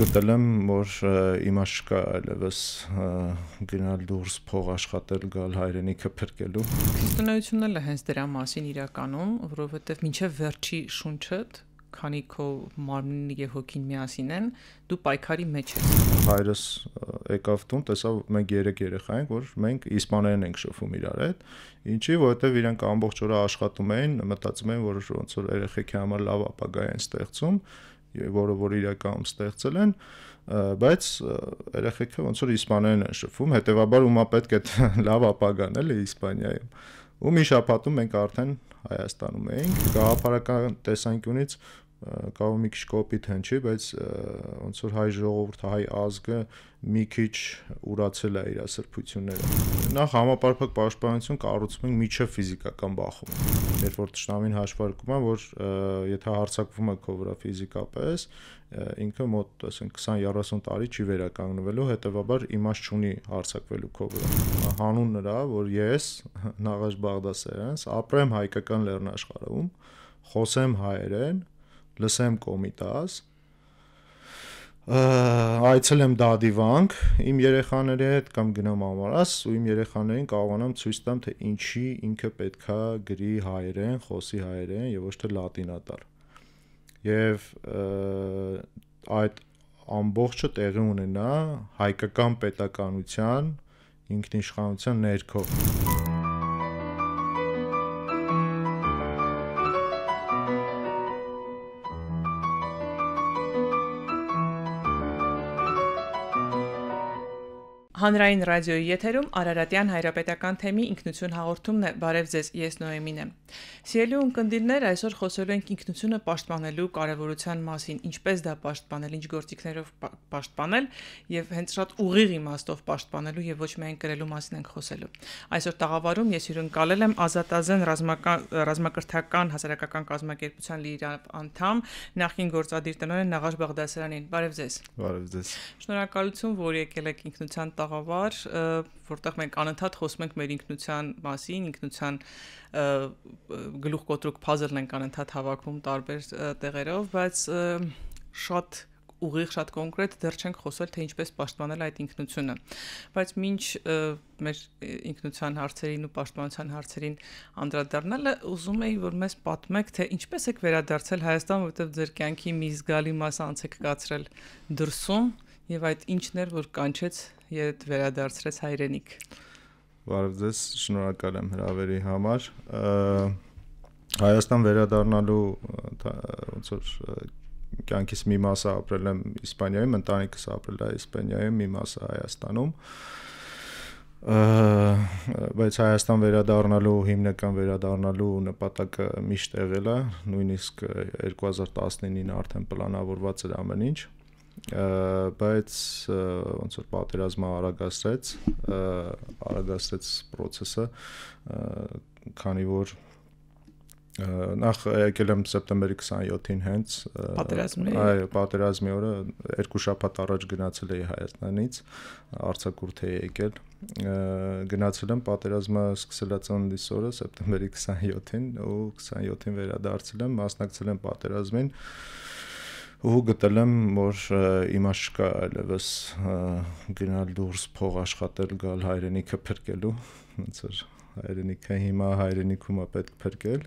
գտել եմ, որ իմաց չկա այլևս գնալ դուրս փող աշխատել, գալ հայրենիքը փրկելու։ Տնայությունն էլ է հենց դրա մասին իրականում, որովհետև մինչև վերջի շունչդ քանի քո մարմինն եւ հոգին միասին են, դու պայքարի մեջ ես։ Հայրս եկավ տուն, տեսավ մենք երեք երեխա ենք, որ մենք իսպաներեն ենք շփվում իրար հետ, ինչի որովհետեւ իրենք ամբողջ օրը աշխատում էին, մտածում էին, որ ոնց որ երեխեքի համար լավ ապագա են ստեղծում, որը որ իրականում ստեղծել են, բայց երեխեքը ոնց որ իսպաներեն են շփվում, հետեւաբար ումա պետք է լավ ապագան էլի Իսպանիայում։ Ու մի շաբաթում մենք արդեն Հայաստանում էինք, գաղափարական տեսանկյունից կարող մի քիչ կոպիտ հեն չի, բայց ոնց որ հայ ժողովուրդը, հայ ազգը մի քիչ ուրացել է իր սրբությունները։ Նախ համապարփակ պաշտպանություն կառուցում ենք միջև ֆիզիկական բախում։ Երբ որ ճշտամին հաշվարկում է, որ եթե հարցակվում է քո վրա ֆիզիկապես, ինքը մոտ ասենք 20-30 տարի չի վերականգնվելու, հետեւաբար իմաստ չունի հարցակվելու քո վրա։ Հանուն նրա, որ ես Նաղաշ Բաղդասարյանս ապրեմ հայկական լեռնաշխարհում, խոսեմ հայերեն լսեմ Կոմիտաս, այցելեմ Դադիվանք իմ երեխաների հետ կամ գնամ Ամարաս ու իմ երեխաներին կարողանամ ցույց տամ թե ինչի ինքը պետքա գրի հայերեն, խոսի հայերեն եւ ոչ թե լատինա տալ։ Եվ այդ ամբողջը տեղի ունենա հայկական պետականության ինքնիշխանության ներքո։ Հանրային ռադիոյի եթերում Արարատյան հայրապետական թեմի ինքնություն հաղորդումն է։ Բարև ձեզ, ես Նոեմին եմ։ Սիրելի ունկնդիրներ, այսօր խոսելու ենք ինքնությունը պաշտպանելու կարևորության մասին, ինչպես դա պաշտպանել, ինչ գործիքներով պաշտպանել եւ հենց շատ ուղիղ իմաստով պաշտպանելու եւ ոչ միայն կրելու մասին ենք խոսելու։ Այսօր տաղավարում ես հյուրընկալել եմ Ազատազեն ռազմական ռազմակրթական հասարակական կազմակերպության լիիրավ անդամ, նախին գործադիր տնօրեն Նաղաշ Բաղդասարյանին։ Բարև ձեզ։ Բարև ձեզ։ Շնորհակալություն, որ եկել եք ինքնության տաղ տաղավար, որտեղ մենք անընդհատ խոսում ենք մեր ինքնության մասին, ինքնության գլուխկոտրուկ puzzle-ն ենք անընդհատ հավաքում տարբեր տեղերով, բայց շատ ուղիղ շատ կոնկրետ դեռ չենք խոսել թե ինչպես պաշտպանել այդ ինքնությունը բայց ինչ մեր ինքնության հարցերին ու պաշտպանության հարցերին անդրադառնալը ուզում էի որ մեզ պատմեք թե ինչպես եք վերադարձել Հայաստան որովհետև ձեր կյանքի մի զգալի մասը անց եք կացրել դրսում եւ այդ ինչն էր, որ կանչեց եւ վերադարձրեց հայրենիք։ Բարև ձեզ, շնորհակալ եմ հրավերի համար։ Հայաստան վերադառնալու ոնց որ կյանքիս մի մասը ապրել եմ Իսպանիայում, ընտանիքս ապրել է Իսպանիայում, մի մասը Հայաստանում։ Բայց Հայաստան վերադառնալու հիմնական վերադառնալու նպատակը միշտ եղել է, նույնիսկ 2019-ին արդեն պլանավորված էր ամեն ինչ։ Ա բայց ոնց որ պատերազմը արագացրեց, արագացրեց process-ը, քանի որ նախ եկել եմ սեպտեմբերի 27-ին հենց պատերազմի այո պատերազմի օրը երկու շաբաթ առաջ գնացել էի Հայաստանից Արցակուրտ էի եկել գնացել եմ պատերազմը սկսելա ծննդիս օրը սեպտեմբերի 27-ին ու 27-ին վերադարձել եմ մասնակցել եմ պատերազմին ու գտել եմ, որ իմ աշկա այլևս գնալ դուրս փող աշխատել գալ հայրենիքը փրկելու, ոնց էր հայրենիքը հիմա հայրենիքում է պետք փրկել։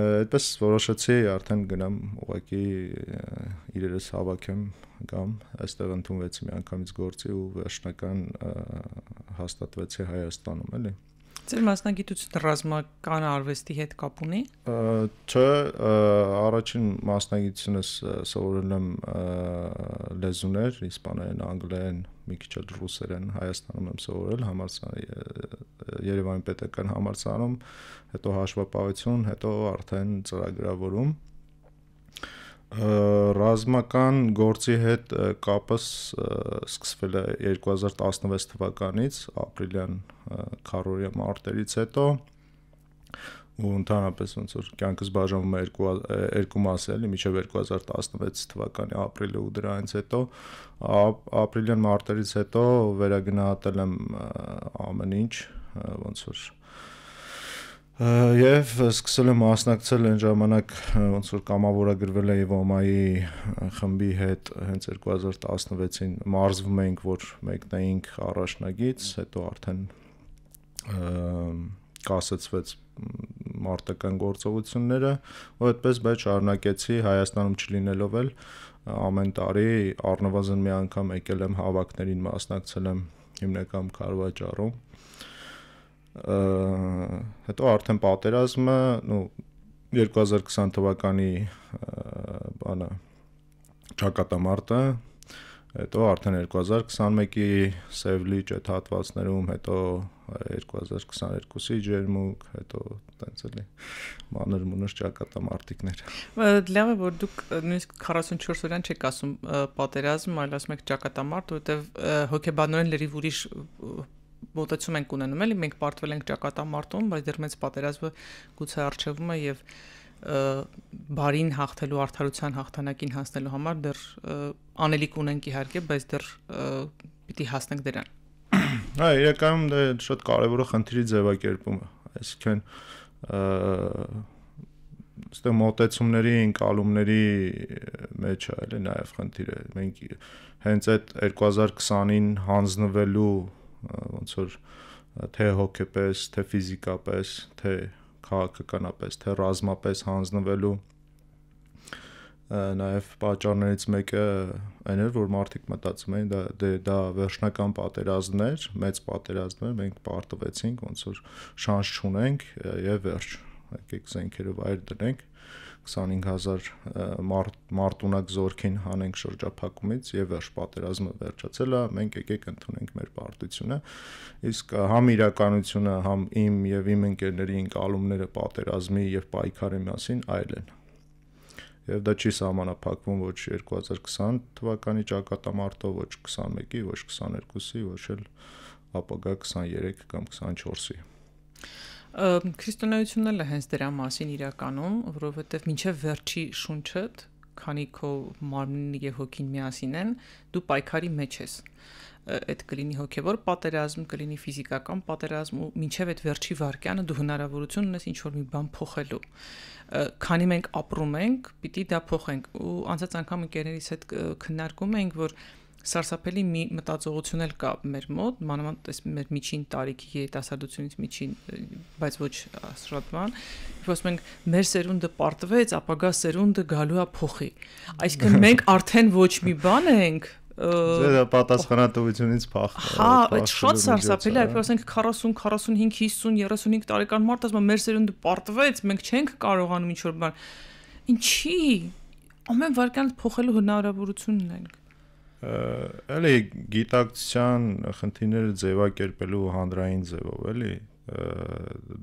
Այդպես որոշեցի արդեն գնամ ուղակի իրերս հավաքեմ կամ այստեղ ընդունվեցի մի անգամից գործի ու վերջնական հաստատվեցի Հայաստանում, էլի։ Ա Ձեր մասնագիտությունը ռազմական արվեստի հետ կապ ունի։ Չէ, առաջին մասնագիտությունս սովորել եմ լեզուներ, իսպաներեն, անգլերեն, մի քիչ էլ ռուսերեն Հայաստանում եմ սովորել համալսարանի Երևանի պետական համալսարանում, հետո հաշվապահություն, հետո արդեն ծրագրավորում ռազմական գործի հետ կապը սկսվել է 2016 թվականից ապրիլյան քարորիա մարտերից հետո ու ընդհանրապես ոնց որ կյանքս բաժանվում է երկու հա, երկու մասի, էլի միջև 2016 թվականի ապրիլը ու դրանից հետո ապրիլյան մարտերից հետո վերագնահատել եմ ամեն ինչ, ոնց որ Եվ սկսել եմ մասնակցել այն ժամանակ, ոնց որ կամավորագրվել էի ոմայի խմբի հետ, հենց 2016-ին մարզվում էինք, որ մեկնեինք առաջնագից, հետո արդեն կասեցվեց մարտական գործողությունները, ու այդպես բայց շարունակեցի Հայաստանում չլինելով էլ ամեն տարի առնվազն մի անգամ եկել եմ հավաքներին մասնակցել եմ հիմնական Կարվաճառում հետո արդեն պատերազմը, նո 2020 թվականի բանը ճակատամարտը, հետո արդեն 2021-ի Սևլիջ այդ հատվածներում, հետո 2022-ի ջերմուկ, հետո տենց էլի մանր մունր ճակատամարտիկներ։ Լավ է, որ դուք նույնիսկ 44 օրյան չեք ասում պատերազմ, այլ ասում եք ճակատամարտ, որովհետև հոկեբանորեն լրիվ ուրիշ մտածում ենք ունենում էլի մենք պարտվել ենք ճակատամարտում, բայց դեռ մեծ պատերազմը գուցե արժևում է եւ բարին հաղթելու արդարության հաղթանակին հասնելու համար դեռ անելիք ունենք իհարկե, բայց դեռ պիտի հասնենք դրան։ Հա, իրականում դա շատ կարևոր է խնդրի ձևակերպումը, այսինքն ստե մոտեցումների, ընկալումների մեջ է, էլի նաև խնդիրը։ Մենք հենց այդ 2020-ին հանձնվելու ոնց որ թե հոգեպես, թե ֆիզիկապես, թե քաղաքականապես, թե ռազմապես հանձնվելու նաև պատճառներից մեկը այն էր, որ մարդիկ մտածում էին դա դե դա վերջնական պատերազմն էր, մեծ պատերազմն էր, մենք պարտվեցինք, ոնց որ շանս չունենք եւ վերջ, եկեք զենքերը վայր դնենք։ Ա 25000 մարդ մարտունակ զորքին հանենք շրջափակումից եւ վերջ պատերազմը վերջացել է մենք եկեք ընդունենք մեր պարտությունը իսկ համ իրականությունը համ իմ եւ իմ ընկերների ընկալումները պատերազմի եւ պայքարի մասին այլ են եւ դա չի համանապակվում ոչ 2020 թվականի ճակատամարտով, ոչ 21-ի, ոչ 22-ի, ոչ էլ ապագա 23 կամ 24-ի։ Քրիստոնեությունն էլ է հենց դրա մասին իրականում, որովհետև մինչև վերջի շունչդ, քանի քո մարմինն եւ հոգին միասին են, դու պայքարի մեջ ես այդ կլինի հոգևոր պատերազմ, կլինի ֆիզիկական պատերազմ ու մինչև այդ վերջի վարքյանը դու հնարավորություն ունես ինչ որ մի բան փոխելու։ Քանի մենք ապրում ենք, պիտի դա փոխենք։ Ու անցած անգամ ընկերներից հետ քննարկում էինք, որ սարսափելի մի մտածողություն էլ կա մեր մոտ, մանավանդ այս մեր միջին տարիքի երիտասարդությունից միջին, բայց ոչ աշխատման, որ ասում ենք մեր սերունդը պարտվեց, ապագա սերունդը գալու է փոխի։ Այսինքն մենք արդեն ոչ մի բան ենք Ձեր պատասխանատվությունից փախ։ Հա, այդ շատ սարսափելի է, ասենք 40, 45, 50, 35 տարեկան մարդ ասում է մեր սերունդը պարտվեց, մենք չենք կարողանում ինչ որ բան։ Ինչի՞։ Ամեն վարքան փոխելու հնարավորություն ունենք էլի գիտակցության խնդիրները ձևակերպելու հանրային ձևով, էլի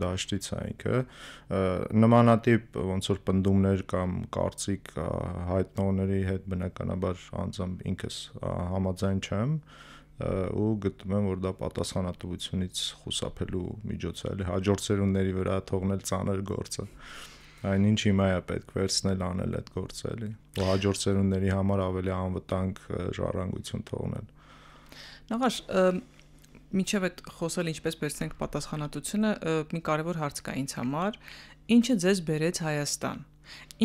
դաշտից է ինքը նմանատիպ ոնց որ պնդումներ կամ կարծիք հայտնողների հետ բնականաբար անձամբ ինքս համաձայն չեմ ու գտնում եմ որ դա պատասխանատվությունից խուսափելու միջոց է, էլի հաջորդ սերունդների վրա թողնել ծանր գործը։ Ա այնինչ հիմա է պետք վերցնել անել այդ գործը էլի ու հաջորդ սերունդների համար ավելի անվտանգ ժառանգություն թողնել նողաշ միջև այդ խոսել ինչպես վերցնենք պատասխանատվությունը մի կարևոր հարց կա ինձ համար ինչը ձեզ բերեց Հայաստան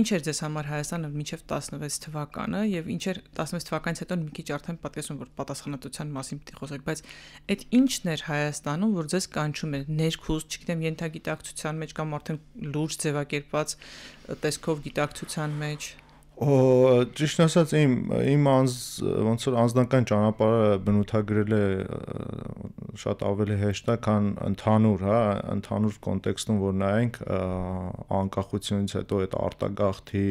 Ինչ էր ձեզ համար Հայաստանը մինչև 16 թվականը եւ ինչ էր 16 թվականից հետո մի քիչ արդեն պատկերացնում որ պատասխանատվության մասին պիտի խոսենք, բայց այդ ինչն էր Հայաստանում, որ ձեզ կանչում էր ներքուս, չգիտեմ, ենթագիտակցության մեջ կամ արդեն լուրջ ձևակերպված տեսքով գիտակցության մեջ։ մեջ Ճիշտ ասած իմ իմ անձ ոնց որ անձնական ճանապարհը բնութագրել է շատ ավելի հեշտ է, քան ընդհանուր, հա, ընդհանուր կոնտեքստում որ նայենք անկախությունից հետո այդ արտագաղթի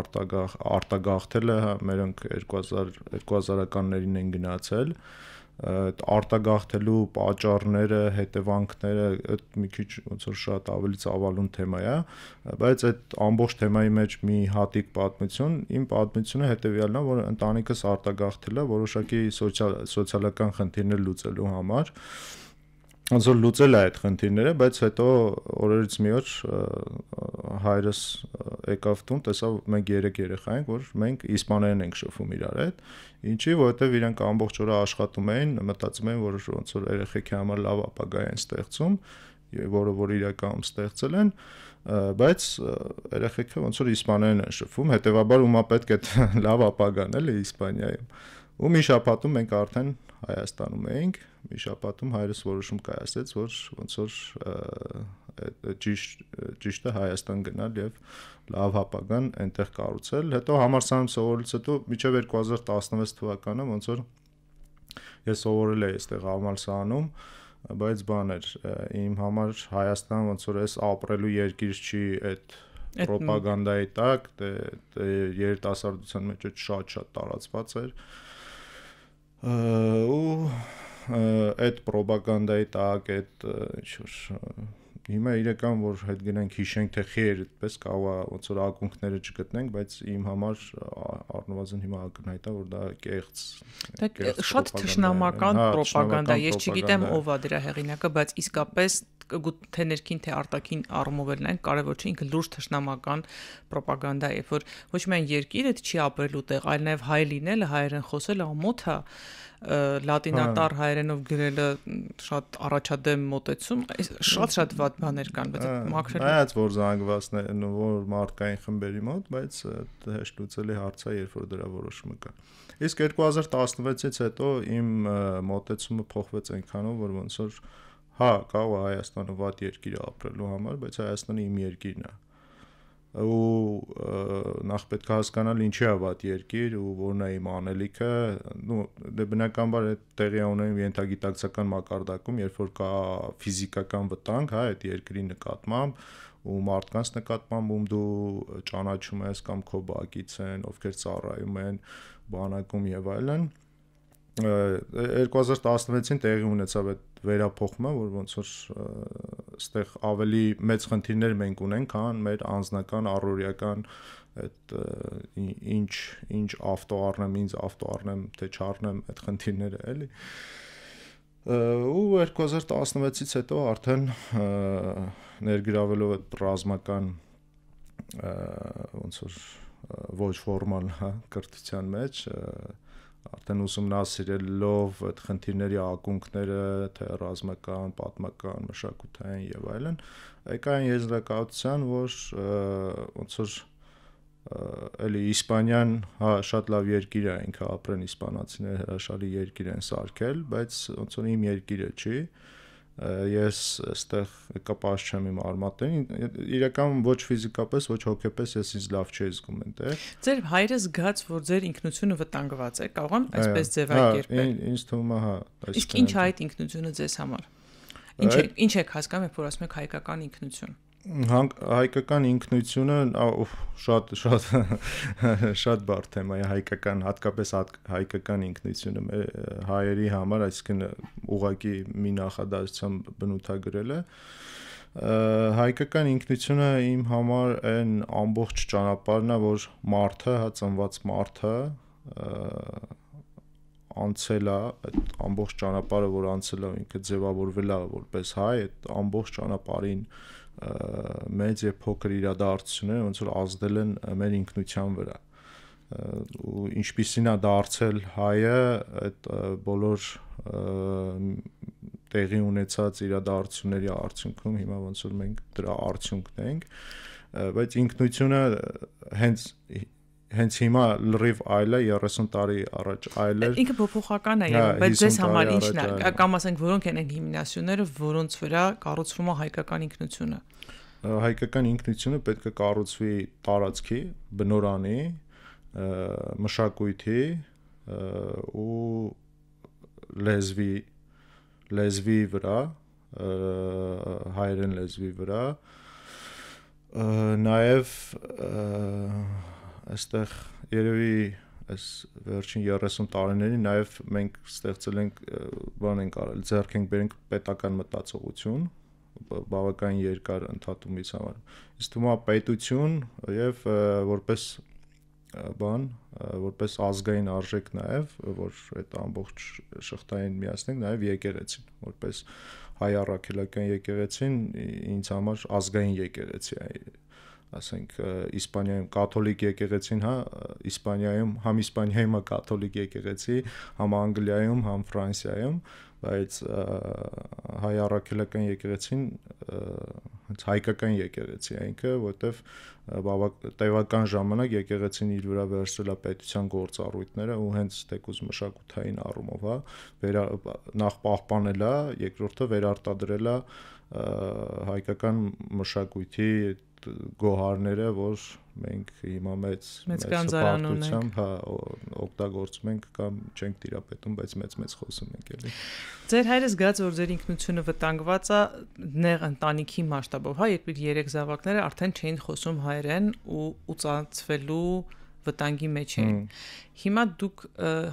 արտագաղ արտագաղթելը հա, մերոնք 2000 2000-ականներին են գնացել արտագաղթելու պատճառները, հետևանքները, այդ մի քիչ ոնց որ շատ ավելի ցավալուն թեմա է, բայց այդ ամբողջ թեմայի մեջ մի հատիկ պատմություն, իմ պատմությունը հետեւյալն է, որ ընտանիքս արտագաղթել է որոշակի սոցիալ սոցիալական խնդիրներ լուծելու համար, ոնց որ լուծել է այդ խնդիրները, բայց հետո օրերից մի օր հայրս եկավ տուն, տեսավ մենք երեք երեխա ենք, որ մենք իսպաներեն ենք շփվում իրար հետ։ Ինչի, որովհետև իրենք ամբողջ օրը աշխատում էին, մտածում էին, որ ոնց որ երեխեքի համար լավ ապագա են ստեղծում, որը որ իրականում ստեղծել են, բայց երեխեքը ոնց որ իսպաներեն են շփվում, հետեւաբար ումա պետք է լավ ապագան էլի Իսպանիայում։ Ու մի շաբաթում մենք արդեն Հայաստանում էինք մի շաբաթում հայրս որոշում կայացրեց, որ ոնց որ ճիշտ ճիշտը Հայաստան գնալ եւ լավ հապական այնտեղ կառուցել։ Հետո համալսարանում սովորելուց հետո միջև 2016 թվականը ոնց որ ես սովորել եմ այստեղ համալսարանում բայց բան էր իմ համար Հայաստան ոնց որ էս ապրելու երկիր չի այդ ռոպագանդայի տակ, դե, դե երիտասարդության մեջ շատ շատ տարածված էր։ Ու այդ ռոպագանդայի տակ այդ ինչ-որ հիմա իրական որ հետ գնանք հիշենք թե խի էր այդպես կարող է ոնց որ ակունքները չգտնենք, բայց իմ համար առնվազն հիմա ակնհայտ է որ դա կեղծ դա շատ թշնամական ռոպագանդա, հա, ես չգիտեմ ով է դրա հեղինակը, բայց իսկապես թե ներքին թե արտաքին առումով էլ նայեն կարևոր չէ ինքը լուրջ թշնամական ռոպագանդա է, որ ոչ միայն երկիրը չի ապրելու տեղ, այլ նաև հայ լինելը, հայերեն խոսելը ամոթ է լատինատար հայերենով գրելը շատ առաջադեմ մոտեցում, շատ-շատ վատ բաներ կան, բայց մաքրել։ Նայած որ զանգվածներն որ մարդկային խմբերի մոտ, բայց հեշտ լուծելի հարց է, երբ որ դրա որոշումը կա։ Իսկ 2016-ից հետո իմ մոտեցումը փոխվեց այնքանով, որ ոնց որ հա, կարող է Հայաստանը ված երկիր ապրելու համար, բայց Հայաստանը իմ երկիրն է ու նախ պետք է հասկանալ ինչի է վատ երկիր ու որն է իմ անելիքը ու դե բնականաբար այդ տեղի ունեն ենթագիտակցական մակարդակում երբ որ կա ֆիզիկական վտանգ հա այդ երկրի նկատմամբ ու մարդկանց նկատմամբ ում դու ճանաչում ես կամ քո բակից են ովքեր ծառայում են բանակում եւ այլն այլ 2016-ին տեղի ունեցավ այդ վերափոխումը, որ ոնց որ այդտեղ ավելի մեծ խնդիրներ մենք ունենք, քան մեր անձնական առօրյական այդ ինչ ինչ ավտո առնեմ, ինձ ավտո առնեմ, թե չառնեմ այդ խնդիրները, էլի։ Ու 2016-ից հետո արդեն ներգրավելով այդ ռազմական ոնց որ ոչ ֆորմալ հա կրթության մեջ և, արդեն ուսումնասիրելով այդ խնդիրների ակունքները, թե ռազմական, պատմական, մշակութային եւ այլն, եկան եզրակացության, որ ոնց որ էլի Իսպանիան, հա, շատ լավ երկիր է, ինքը ապրեն իսպանացիները հրաշալի երկիր են սարքել, բայց ոնց որ իմ երկիրը չի, ես այստեղ կապած չեմ իմ արմատներին իրական ոչ ֆիզիկապես ոչ հոգեպես ես ինձ լավ չի զգում այնտեղ Ձեր հայրը զգաց որ ձեր ինքնությունը վտանգված է կարող եմ այսպես ձևակերպել հա, Ինչ թվում է հա Իսկ ինչ է այդ ինքնությունը ձեզ համար Ինչ է ինչ եք հասկանում երբ որ ասում եք հայկական ինքնություն հայկական ինքնությունը շատ շատ շատ բարձր թեմա է հայկական հատկապես հայկական ինքնությունը մեր հայերի համար այսինքն ուղակի մի նախադասությամբ բնութագրելը հայկական ինքնությունը իմ համար այն ամբողջ ճանապարհն է որ մարդը հա ծնված մարդը անցել է այդ ամբողջ ճանապարհը որ անցել է ինքը ձևավորվել է որպես հայ այդ ամբողջ ճանապարհին մեծ եւ փոքր իրադարձությունները ոնց որ ազդել են մեր ինքնության վրա ու ինչպիսին է դարձել հայը այդ բոլոր տեղի ունեցած իրադարձությունների արդյունքում հիմա ոնց որ մենք դրա արդյունքն ենք բայց ինքնությունը հենց հենց հիմա լրիվ այլ է 30 տարի առաջ այլ էր ինքը փոփոխական է հա, եղել բայց ձեզ համար ի՞նչն է կամ ասենք որոնք են այն հիմնասյուները որոնց վրա կառուցվում է հայկական ինքնությունը հայկական ինքնությունը պետք է կառուցվի տարածքի բնորանի մշակույթի ու լեզվի լեզվի վրա հայերեն լեզվի վրա նաև այստեղ երևի այս վերջին 30 տարիներին նաև մենք ստեղծել ենք բան ենք արել, ձեռք ենք բերենք պետական մտածողություն բավականին երկար ընդհատումից համար։ Իսկ թվում է պետություն եւ որպես բան, որպես ազգային արժեք նաև, որ այդ ամբողջ շղթային միացնենք նաև եկեղեցին, որպես հայ առաքելական եկեղեցին ինձ համար ազգային եկեղեցի է ասենք Իսպանիայում կաթոլիկ եկեղեցին, հա, Իսպանիայում, համ Իսպանիայում է կաթոլիկ եկեղեցի, համ Անգլիայում, համ Ֆրանսիայում, բայց հայ առաքելական եկեղեցին հենց հայկական եկեղեցի է ինքը, որտեվ բավակ տևական ժամանակ եկեղեցին իր վրա վերցրել է պետության գործառույթները ու հենց թեկուզ մշակութային առումով, հա, վերա նախ պահպանել է, երկրորդը վերարտադրել է հայկական մշակույթի այդ գոհարները, որ մենք հիմա մեծ մեծ հպարտությամբ, հա, օգտագործում ենք կամ չենք տիրապետում, բայց մեծ-մեծ խոսում ենք էլի։ Ձեր հայրը զգաց, որ ձեր ինքնությունը վտանգված է նեղ ընտանիքի մասշտաբով, հա, երբ իր երեք զավակները արդեն չէին խոսում հայերեն ու ուծացվելու վտանգի մեջ էին։ Հիմա դուք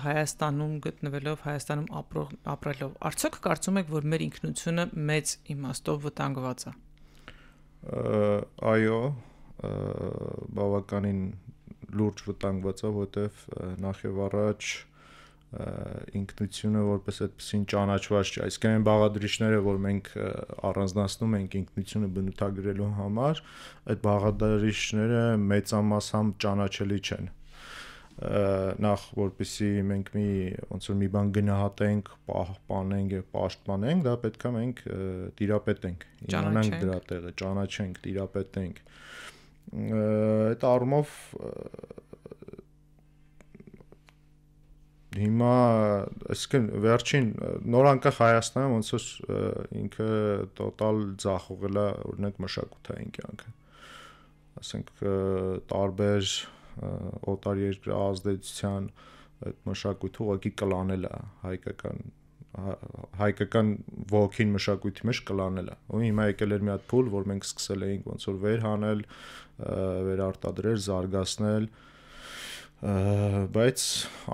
Հայաստանում գտնվելով, Հայաստանում ապրող ապրելով, արդյոք կարծում եք, որ մեր ինքնությունը մեծ իմաստով վտանգված է։ իմ այո բավականին լուրջ վտանգված է որտեվ նախ եւ առաջ ինքնությունը որպես այդպեսին ճանաչված չէ այսինքն բաղադրիչները որ մենք առանձնացնում ենք ինքնությունը բնութագրելու համար այդ բաղադրիչները մեծամասամբ ճանաչելի չեն նախ որպեսի մենք մի ոնց որ մի բան գնահատենք, պահպանենք եւ պաշտպանենք, դա պետքա մենք տիրապետենք, իմանանք դրա տեղը, ճանաչենք, տիրապետենք։ Այդ առումով հիմա այսինքն վերջին նոր անկախ Հայաստանը ոնց որ ինքը տոտալ ձախողել է օրինակ մշակութային կյանքը ասենք տարբեր օտար երկրա ազդեցության այդ մշակույթը ուղղակի կլանել է հայկական հա, հայկական ոգին մշակույթի մեջ կլանել է ու հիմա եկել էր մի հատ փուլ որ մենք սկսել էինք ոնց որ վերհանել վերարտադրել զարգացնել բայց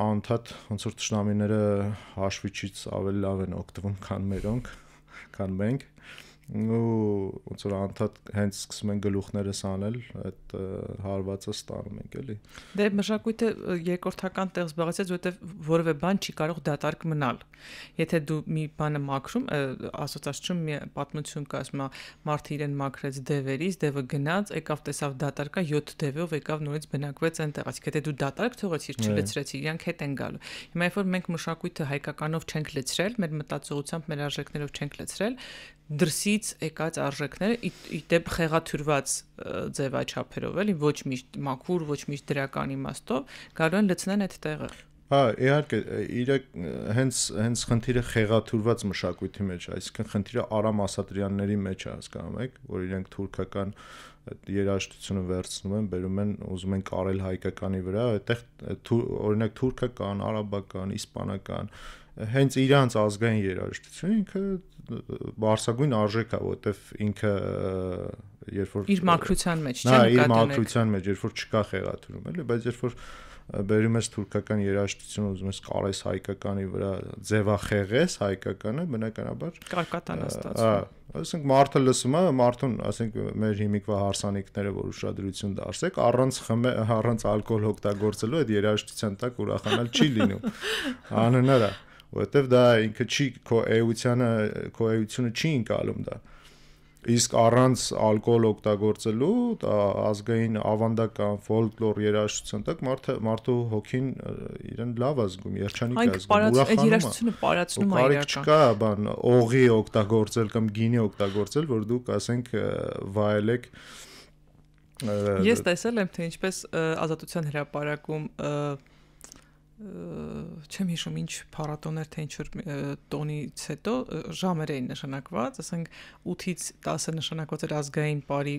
անընդհատ ոնց որ ճշնամիները հաշվիչից ավելի լավ են օգտվում քան մերոնք քան մենք ու ոնց որ անդադ հենց սկսում են գլուխներս անել, այդ հարվածը ստանում ենք, էլի։ Դե մշակույթը երկրորդական տեղ զբաղեցած, որովհետև որևէ բան չի կարող դատարկ մնալ։ Եթե դու մի բանը մաքրում, ասոցացում մի պատմություն կա, ասում է մարդը իրեն մաքրեց դևերից, դևը գնաց, եկավ տեսավ դատարկա 7 դևով, եկավ նորից բնակվեց այնտեղ, ասիք եթե դու դատարկ թողեցիր, չլցրեցիր, իրանք հետ են գալու։ Հիմա երբ որ մենք մշակույթը հայկականով չենք լցրել, մեր մտածողությամբ, մեր արժեքներով չենք լցրել, դրսից եկած արժեքները ի դեպ խեղաթյուրված ձևաչափերով էլի ոչ միշտ մաքուր, ոչ միշտ դրական իմաստով կարող են լցնել այդ տեղը։ Հա, իհարկե, իր հենց հենց խնդիրը խեղաթյուրված մշակույթի մեջ է, այսինքն խնդիրը Արամ Ասատրյանների մեջ է, հասկանում եք, որ իրենք թուրքական երաժշտությունը վերցնում են, բերում են, ուզում են կարել հայկականի վրա, այդտեղ օրինակ թուրքական, արաբական, իսպանական, հենց իրանց ազգային երաժշտությունը ինքը բարձագույն արժեք է, որովհետև ինքը երբ որ իր մակրության մեջ չէ՞ նկատել։ Նա իր մակրության մեջ, երբ որ չկա խեղաթյուրում, էլի, բայց երբ որ բերում ես թուրքական երաժշտություն, ուզում ես կարես հայկականի վրա ձևախեղես հայկականը, բնականաբար կարկատան ստացվում։ Հա, ասենք մարդը լսում է, մարդուն, ասենք մեր հիմիկվա հարսանիքները, որ ուշադրություն դարձեք, առանց խմե, առանց ալկոհոլ օգտագործելու այդ երաժշտության տակ ուրախանալ չի լինում։ Անհնար է որովհետև դա ինքը չի քո էությանը քո էությունը չի ընկալում դա իսկ առանց ալկոհոլ օգտագործելու ազգային ավանդական ֆոլկլոր երաժշտության տակ մարդը մարդու հոգին իրեն լավ է զգում, երջանիկ է զգում, ուրախանում է։ Այդ երաժշտությունը պարացնում է իրական։ Կարիք չկա, բան, օղի օգտագործել կամ գինի օգտագործել, որ դուք ասենք վայելեք Ես տեսել եմ, թե ինչպես ազատության հրապարակում չեմ հիշում ինչ փառատոներ թե ինչ տոնից հետո ժամեր էին նշանակված, ասենք 8-ից 10-ը նշանակված էր ազգային բարի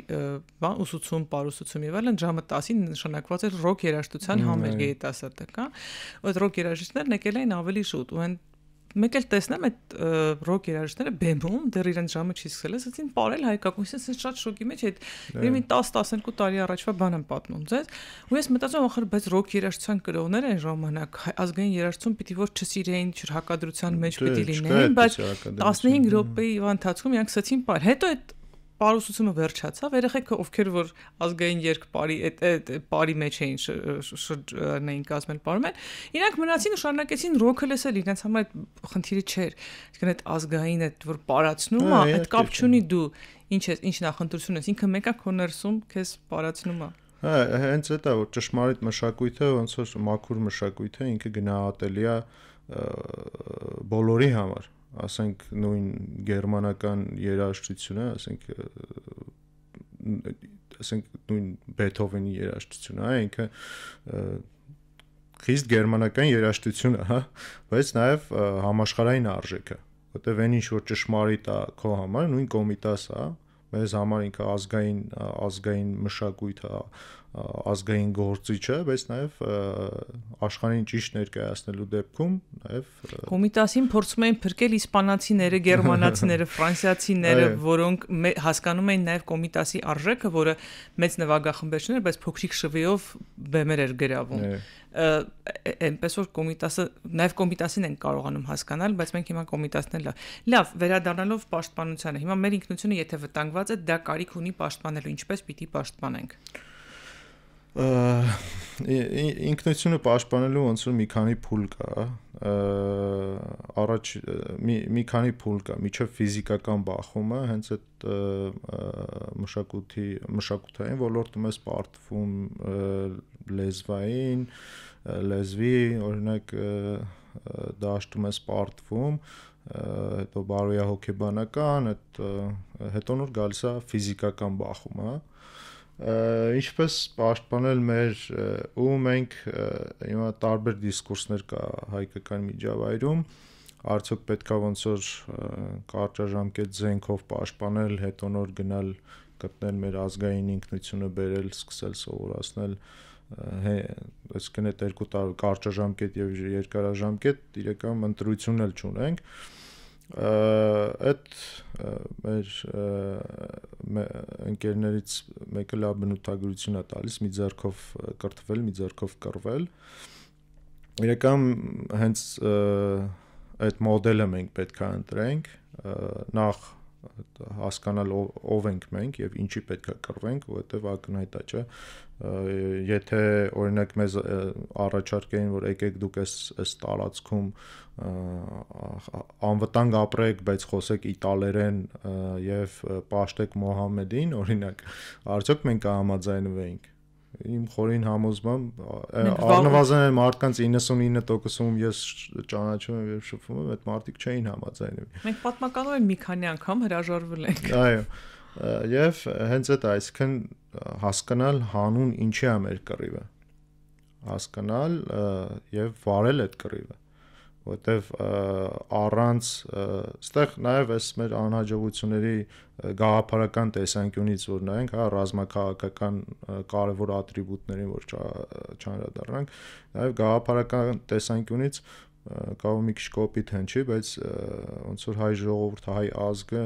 բան ուսուցում, պարուսուցում եւ այլն, ժամը 10-ին նշանակված էր ռոք երաժշտության համերգի դասատակը, որ ռոք երաժիշտներն եկել էին ավելի շուտ ու այն մեկ էլ տեսնեմ այդ ռոք երաժիշտները բեմում դեռ իրենց ժամը չի սկսել, ասեցին «Պարել հայկական», ասես շատ շոկի մեջ այդ երբ մի 10-12 տարի առաջվա բան եմ պատմում ձեզ, ու ես մտածում ախր բայց ռոք երաժշտության կրողները այն ժամանակ ազգային երաժշտություն պիտի որ չսիրեին, չհակադրության մեջ դե, պիտի լինեին, բայց 15 րոպեի ընթացքում իրանք ասացին «Պար»։ Հետո այդ Պարուսությունը վերջացավ, երեխեքը ովքեր որ ազգային երկպարի այդ այդ բարի մեջ էին շրջանային կազմել պարմեն, իրանք մնացին ու շարունակեցին ռոքը լսել, իրենց համար այդ խնդիրը չէր։ Իսկն այդ ազգային այդ որ պարացնում է, այդ կապ չունի դու ինչ ես, ինչ նախընտրություն ես, ինքը մեկը քո ներսում քեզ պարացնում է։ Հա, հենց այդ է որ ճշմարիտ մշակույթը ոնց որ մաքուր մշակույթը ինքը գնահատելի է բոլորի համար ասենք նույն գերմանական երաժշտությունը, ասենք ասենք նույն Բեթհովենի երաժշտությունը, հա, ինքը խիստ գերմանական երաժշտություն է, հա, բայց նաև համաշխարհային արժեքը, որտեվ այն ինչ որ ճշմարիտ է քո համար, նույն կոմիտաս է, մեզ համար ինքը ազգային ազգային մշակույթ է, ազգային գործիչ է, բայց նաև աշխարհին ճիշտ ներկայացնելու դեպքում նաև Կոմիտասին փորձում էին փրկել իսպանացիները, գերմանացիները, ֆրանսիացիները, որոնք հասկանում էին նաև կոմիտասի արժեքը, որը մեծ նվագախմբեր չներ, բայց փոքրիկ շվեյով բեմեր էր գրավում։ Էնպես որ կոմիտասը նաև կոմիտասին են կարողանում հասկանալ, բայց մենք հիմա կոմիտասն էլ լավ։ Լավ, վերադառնալով պաշտպանությանը, հիմա մեր ինքնությունը եթե վտանգված է, դա կարիք ունի պաշտպանելու, ինչպես պիտի պաշտպանենք։ Ա ինքնությունը պաշտպանելու ոնց որ մի քանի փուլ կա առաջ մի մի քանի փուլ կա միջև ֆիզիկական բախումը հենց այդ մշակույթի մշակութային ոլորտում է սպարտվում լեզվային լեզվի օրինակ դաշտում է սպարտվում հետո բարոյա հոկեբանական այդ հետո նոր գալիս է ֆիզիկական բախումը հա ինչպես պաշտպանել մեր ու մենք հիմա տարբեր դիսկուրսներ կա հայկական միջավայրում արդյոք պետքա ոնց որ կարճաժամկետ զենքով պաշտպանել հետո նոր գնալ գտնել մեր ազգային ինքնությունը բերել սկսել սովորացնել այսինքն այդ երկու տարի կարճաժամկետ եւ երկարաժամկետ իրական ընտրություն էլ չունենք այդ մեր ընկերներից մեկը լավ բնութագրություն է տալիս՝ մի ձեռքով կրթվել, մի ձեռքով կռվել։ Իրական հենց այդ մոդելը մենք պետք է ընտրենք, նախ հասկանալ ով ենք մենք եւ ինչի պետք է կռվենք, որովհետեւ ակնհայտ է, չէ, եթե օրինակ մեզ առաջարկեին որ եկեք դուք այս այս տարածքում անվտանգ ապրեք, բայց խոսեք իտալերեն եւ պաշտեք Մոհամեդին, օրինակ, արդյոք մենք կհամաձայնվեինք իմ խորին համոզմամբ առնվազն այն մարդկանց 99%-ում ես ճանաչում եմ եւ շփվում եմ, այդ մարդիկ չէին համաձայնվում։ Մենք պատմականորեն մի քանի անգամ հրաժարվել ենք։ Այո եւ հենց այդ այսքան հասկանալ հանուն ինչի է մեր կռիվը հասկանալ եւ վարել այդ կռիվը որտեվ առանց այդտեղ նաև այս մեր անհաջողությունների գաղափարական տեսանկյունից որ նայենք, հա, ռազմաքաղաքական կարևոր ատրիբուտներին որ չանդրադառնանք, նաև գաղափարական տեսանկյունից կարող մի քիչ կոպիտ հնչի, բայց ոնց որ հայ ժողովուրդը, հայ ազգը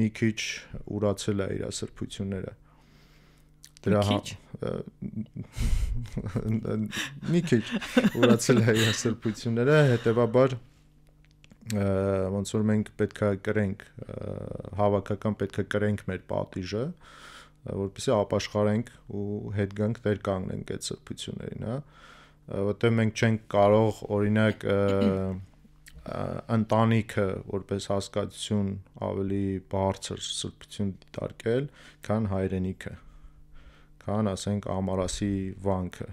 մի քիչ ուրացել է իր սրբությունները։ Դրա մի քիչ ուրացել է իր սրբությունները, հետեւաբար ոնց որ մենք պետքա կրենք հավաքական պետքա կրենք մեր պատիժը որպեսզի ապաշխարենք ու հետ գանք դեր կանգնենք այդ սրբություններին, հա։ Ա որտեղ մենք չենք կարող օրինակ ընտանիքը որպես հասկացություն ավելի բարձր սրբություն դիտարկել, քան հայրենիքը, քան ասենք ամարասի վանքը։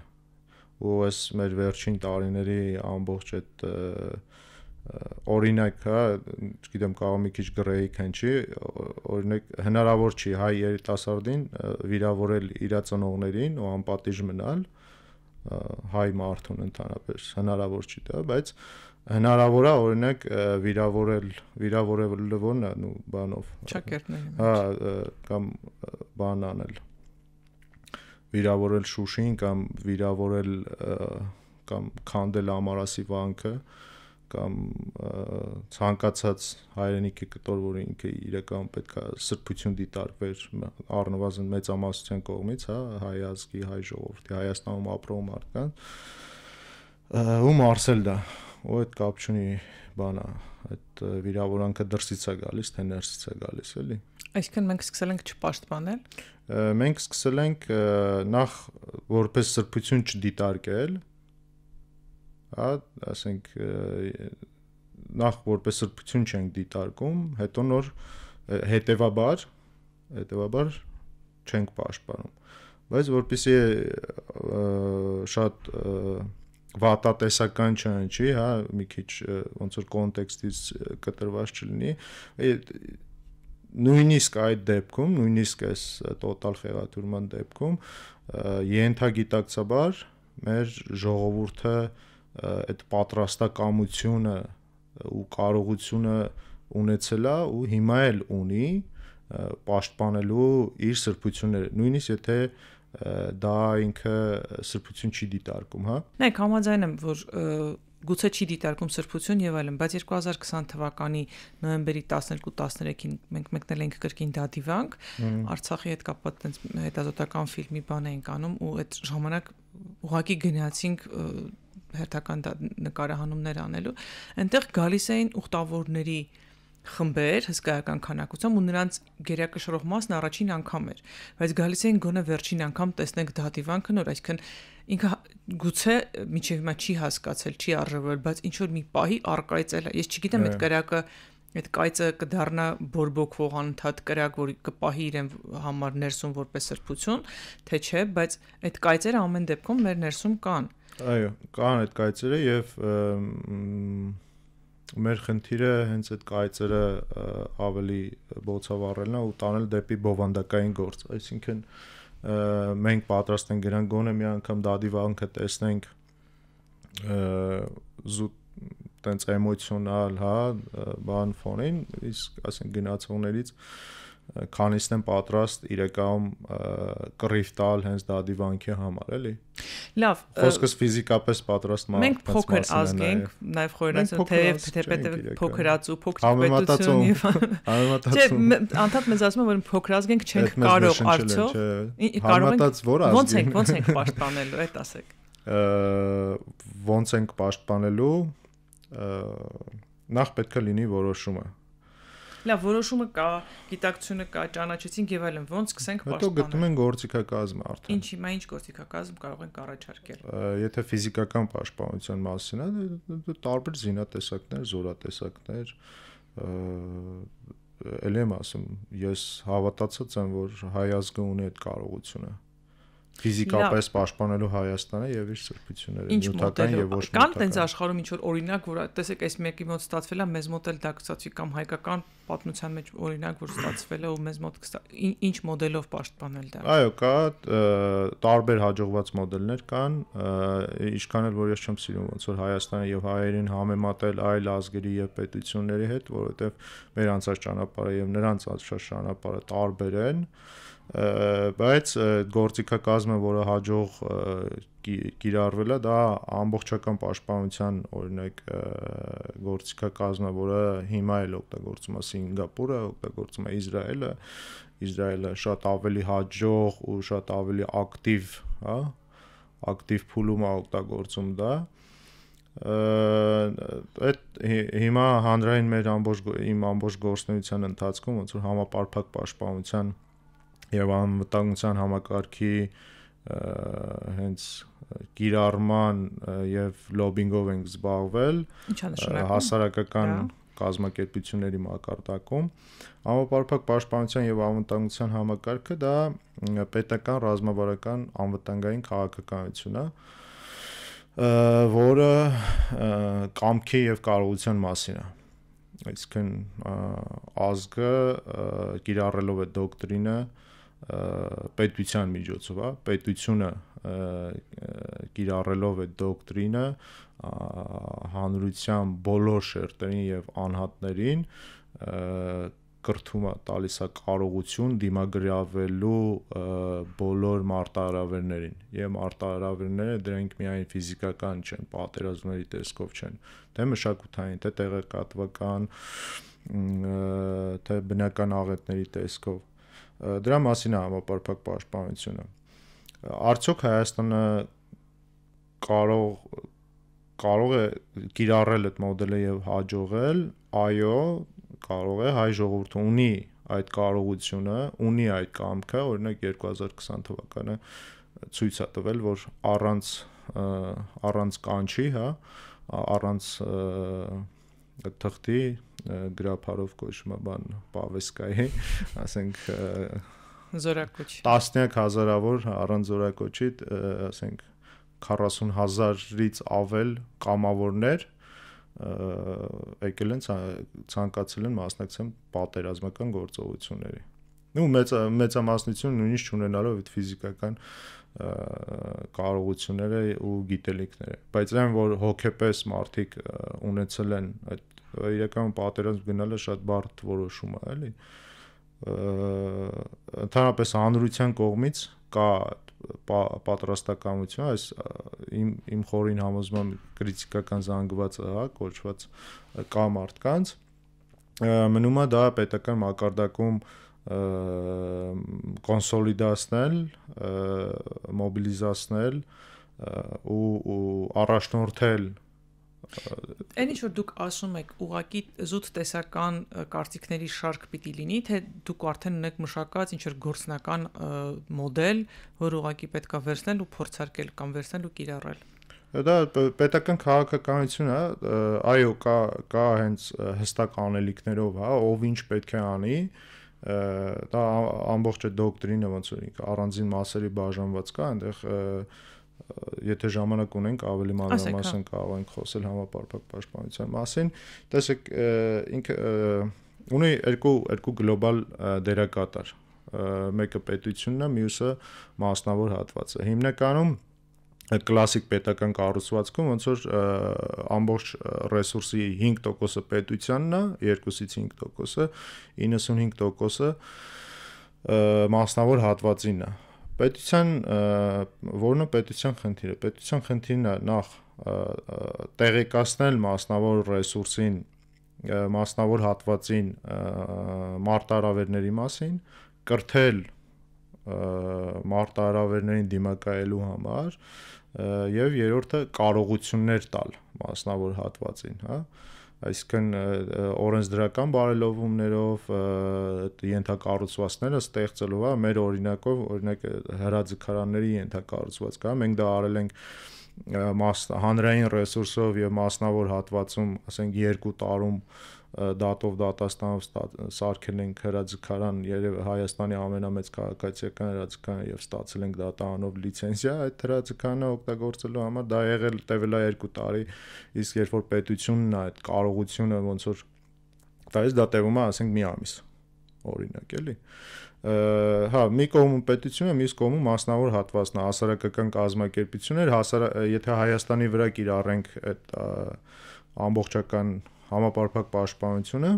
Ու այս մեր վերջին տարիների ամբողջ այդ օրինակը, հա, չգիտեմ, կարող մի քիչ գրեի քնչի, օրինակ հնարավոր չի հայ երիտասարդին վիրավորել իր ծնողներին ու անպատիժ մնալ, հայ մարդուն ընդհանրապես հնարավոր չի դա, բայց հնարավոր է օրինակ վիրավորել վիրավորելն ու բանով ճակերտների հա կամ բան անել վիրավորել շուշին կամ վիրավորել կամ քանդել ամարասի վանքը կամ ցանկացած հայրենիքի կտոր, որ ինքը իրական պետքա սրբություն դիտարկվեր առնվազն մեծամասնության կողմից, հա, հայ ազգի, հայ ժողովրդի, Հայաստանում ապրող մարդկան ու մարսել դա, ու այդ կապ չունի բանա, այդ վիրավորանքը դրսից է գալիս, թե ներսից է գալիս, էլի։ Այսինքն մենք սկսել ենք չպաշտպանել։ Մենք սկսել ենք նախ որպես սրբություն չդիտարկել, հա, ասենք նախ որպես սրբություն չենք դիտարկում, հետո նոր հետևաբար հետևաբար չենք պաշտպանում բայց որpիսի շատ վատատեսական չընչի, հա, մի քիչ ոնց որ կոնտեքստից կտրված չլինի, նույնիսկ այդ դեպքում, նույնիսկ այս տոտալ խեղաթյուրման դեպքում ենթագիտակցաբար մեր ժողովուրդը և այդ պատրաստակամությունը ու կարողությունը ունեցել է ու հիմա էլ ունի պաշտպանելու իր սրբությունները նույնիսկ եթե դա ինքը սրբություն չի դիտարկում, հա։ Նայեք, համաձայն եմ, որ գուցե չի դիտարկում սրբություն եւ այլն, բայց 2020 թվականի նոյեմբերի 12-13-ին մենք մեկնել ենք կրկին դադիվանք, Արցախի հետ կապված այդպես հետազոտական ֆիլմի բան էինք անում ու այդ ժամանակ ուղակի գնացինք հերթական նկարահանումներ անելու, այնտեղ գալիս էին ուխտավորների խմբեր հսկայական քանակությամբ ու նրանց գերակշռող մասն առաջին անգամ էր, բայց գալիս էին գոնե վերջին անգամ տեսնենք դատիվանքը նոր, այսինքն ինքը գուցե միջև հիմա չի հասկացել, չի արժևորել, բայց ինչ որ մի պահի արկայծել է։ Ես չգիտեմ այդ կրակը այդ կայծը կդառնա բորբոքվող անընդհատ կրակ, որ կպահի իրեն համար ներսում որպես սրբություն, թե չէ, բայց այդ կայծերը ամեն դեպքում մեր ներսում կան։ Այո, կան այդ կայծերը եւ մեր խնդիրը հենց այդ կայծերը ավելի բոցավառելն է ու տանել դեպի բովանդակային գործ, այսինքն մենք պատրաստ ենք գրանք գոնե մի անգամ դադի վանքը տեսնենք զուտ տենց էմոցիոնալ, հա, բան ֆոնին, իսկ ասենք գնացողներից քանիսն են պատրաստ իրականում կռիվ տալ հենց դադիվանքի համար, էլի։ Լավ, խոսքս ֆիզիկապես պատրաստման մենք փոքր ազգ ենք, նաև խորհրդանցում թեև թեպետև փոքրացու, փոքր պետություն եւ համեմատացում։ Չէ, անդադ մեզ ասում են, որ փոքր ազգ ենք, չենք կարող արծո։ Կարող ենք։ Ոնց ենք, ոնց ենք պաշտպանելու, այդ ասեք։ Ոնց ենք պաշտպանելու։ Նախ պետք է լինի որոշումը լավ որոշումը կա, գիտակցությունը կա, ճանաչեցինք եւ այլն, ո՞նց սկսենք պաշտպանել։ Հետո գտնում են գործիքակազմ արդեն։ Ինչի, մա ինչ գործիքակազմ կարող ենք առաջարկել։ Եթե ֆիզիկական պաշտպանության մասին է, տարբեր զինատեսակներ, զորատեսակներ, էլ եմ ասում, ես հավատացած եմ, որ հայ ազգը ունի այդ կարողությունը ֆիզիկապես պաշտպանելու Հայաստանը եւ իր սրբությունները նյութական եւ ոչ նյութական։ Կան տենց աշխարհում ինչ որ օրինակ, որ տեսեք, այս մեկի մոտ ստացվել է, մեզ մոտ էլ դա գծացի կամ հայկական պատմության մեջ օրինակ, որ ստացվել է ու մեզ մոտ ինչ մոդելով պաշտպանել դա։ Այո, կա տարբեր հաջողված մոդելներ կան, ինչքան էլ որ ես չեմ սիրում ոնց որ Հայաստանը եւ հայերին համեմատել այլ ազգերի եւ պետությունների հետ, որովհետեւ մեր անցած ճանապարհը եւ նրանց անցած ճանապարհը տարբեր են։ Ա բայց գործիքակազմը, որը հաջող կիրառվել է, դա ամբողջական պաշտպանության օրինակ գործիքակազմը, որը հիմա էլ օգտագործում է Սինգապուրը, օգտագործում է Իսրայելը, Իսրայելը շատ ավելի հաջող ու շատ ավելի ակտիվ, հա, ակտիվ փուլում է օգտագործում դա այդ հիմա հանրային մեր ամբողջ իմ ամբողջ գործնեության ընթացքում ոնց որ համապարփակ պաշտպանության պաշ եւ անվտանգության համակարգի հենց գիրառման եւ լոբինգով ենք զբաղվել հասարակական հա։ կազմակերպությունների մակարդակում համապարփակ պաշտպանության եւ անվտանգության համակարգը դա պետական ռազմավարական անվտանգային քաղաքականությունն է որը կամքի եւ կարողության մասին է այսինքն ազգը գիրառելով է դոկտրինը պետության միջոցով, հա, պետությունը կիրառելով այդ դոկտրինը հանրության բոլոր շերտերին եւ անհատներին կրթում է տալիս է կարողություն դիմագրավելու բոլոր մարտահրավերներին եւ մարտահրավերները դրանք միայն ֆիզիկական չեն, պատերազմների տեսքով չեն, թե մշակութային, թե տեղեկատվական, թե բնական աղետների տեսքով Դրա մասին է համապարփակ պաշտպանությունը։ Արդյոք Հայաստանը կարող կարող է կիրառել այդ մոդելը եւ հաջողել, այո, կարող է հայ ժողովուրդը ունի այդ կարողությունը, ունի այդ կամքը, օրինակ 2020 թվականը ցույց է տվել, որ առանց առանց կանչի, հա, առանց թղթի գրափարով կոչվում է բան Պավեսկայի, ասենք զորակոչ։ Տասնյակ հազարավոր առանց զորակոչի, ասենք 40000-ից ավել կամավորներ եկել են ցանկացել են մասնակցել պատերազմական գործողությունների։ Ու մեծ մեծամասնություն նույնիսկ չունենալով այդ ֆիզիկական կարողությունները ու գիտելիքները բայց այն որ հոկեպես մարդիկ ունեցել են այդ իրականում պատերազմ գնալը շատ բարդ որոշում է, էլի։ Ընդհանրապես հանրության կողմից կա պատրաստակամություն, այս իմ իմ խորին համոզման քրիտիկական զանգվածը, հա, կոչված կա մարդկանց մնում է դա պետական մակարդակում կոնսոլիդացնել, մոբիլիզացնել ու, ու առաջնորդել Այն ինչ որ դուք ասում եք, ուղակի զուտ տեսական կարծիքների շարք պիտի լինի, թե դուք արդեն ունեք մշակած ինչ որ գործնական մոդել, որ ուղակի պետքա վերցնել ու փորձարկել կամ վերցնել ու կիրառել։ Դա պետական քաղաքականություն է, այո, կա կա հենց հստակ անելիքներով, հա, ով ինչ պետք է անի, դա ամբողջ է դոկտրինը ոնց որ առանձին մասերի բաժանված կա այնտեղ եթե ժամանակ ունենք ավելի մանրամասն հա։ կարող ենք խոսել համապարփակ պաշտպանության մասին։ Տեսեք, ինքը ունի երկու երկու գլոբալ դերակատար։ Մեկը պետությունն է, մյուսը մասնավոր հատվածը։ Հիմնականում այդ կլասիկ պետական կառուցվածքում ոնց որ ամբողջ ռեսուրսի 5%-ը պետությանն է, 2-ից 5%-ը, 95%-ը մասնավոր հատվածին է։ Պետության որոնը պետության խնդիրը, պետության խնդիրն է նախ տեղեկացնել մասնավոր ռեսուրսին, մասնավոր հատվածին մարտարավերների մասին, կրթել մարտարավերներին դիմակայելու համար եւ երրորդը կարողություններ տալ մասնավոր հատվածին, հա։ Ա, այսինքն օրենսդրական բարելովումներով ենթակառուցվածքները ստեղծելու հա մեր օրինակով օրինակ հրաձգարանների ենթակառուցվածք հա մենք դա արել ենք մաս հանրային ռեսուրսով եւ մասնավոր հատվածում ասենք 2 տարում դատով դատաստանով սարքել ենք հրաձգարան Երևանի Հայաստանի ամենամեծ քաղաքացիական հրաձգարան եւ ստացել ենք դատանով լիցենզիա այդ հրաձգարանը օգտագործելու համար դա եղել տևել է 2 տարի իսկ երբ որ պետությունն այդ կարողությունը ոնց որ տալիս դա տևում է ասենք մի ամիս օրինակ էլի հա մի կողմում պետությունը մյուս կողմում մասնավոր հատվածն է հասարակական կազմակերպություններ հասար եթե Հայաստանի վրա կիրառենք այդ ամբողջական համապարփակ պաշտպանությունը